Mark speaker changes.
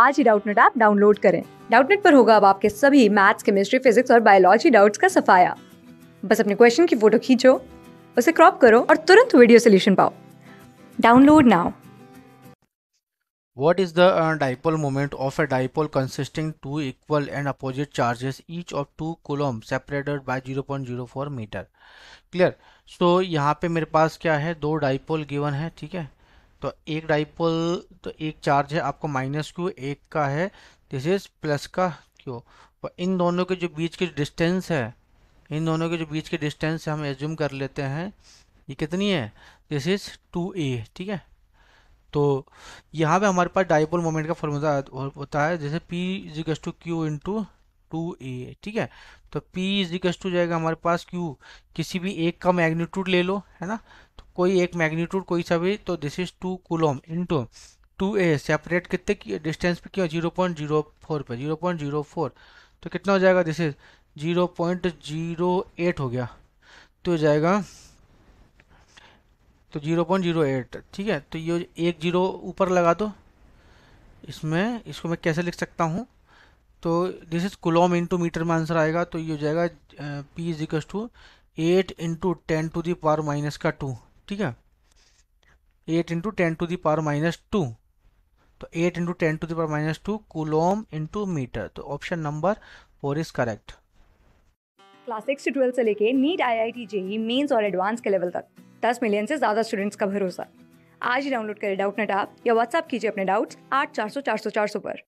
Speaker 1: आज ही Doubtnut app download करें डाउटनेट पर होगा अब आपके सभी मैथ्स केमिस्ट्री फिजिक्स और बायोलॉजी डाउट्स का सफाया बस अपने क्वेश्चन की फोटो खींचो उसे क्रॉप करो और तुरंत वीडियो सोल्यूशन पाओ download now
Speaker 2: What is the uh, dipole moment of a dipole consisting two equal and opposite charges each of two coulomb separated by 0.04 meter? Clear? So यहाँ पे मेरे पास क्या है दो डाइपोल गिवन है ठीक है तो एक डाइपोल तो एक चार्ज है आपको माइनस क्यू एक का है दिस इज प्लस का क्यू और तो इन दोनों के जो बीच के डिस्टेंस है इन दोनों के जो बीच के डिस्टेंस हम एज्यूम कर लेते हैं ये कितनी है दिस इज टू ए ठीक है तो यहाँ पे हमारे पास डाइपोल मोमेंट का फॉर्मूला होता है जैसे पी इजिकस to Q into two A ठीक है तो पी इजिकस टू जाएगा हमारे पास क्यू किसी भी एक का मैग्नीट्यूड ले लो है ना कोई एक मैग्नीट्यूड कोई सा भी तो this is two coulomb into two A separate कितने डिस्टेंस पे क्यों जीरो पॉइंट जीरो फोर पर जीरो पॉइंट जीरो फोर तो कितना हो जाएगा this is zero point zero eight हो गया तो जाएगा तो जीरो पॉइंट जीरो एट ठीक है तो ये एक जीरो ऊपर लगा दो इसमें इसको मैं कैसे लिख सकता हूँ तो this is coulomb into metre में आंसर आएगा तो ये हो जाएगा P is equals to eight into ten to the power minus का टू ठीक है eight into ten to the power minus two तो eight into ten to power minus two coulomb into metre तो option number four is correct
Speaker 1: class six से twelfth से लेके NEET I I T JEE mains और advance के level तक दस million से ज़्यादा स्टूडेंट्स का भरोसा आज ही डाउनलोड करें डाउट नेट आप या व्हाट्सअप कीजिए अपने डाउट्स आठ चार सौ चार सौ चार सौ पर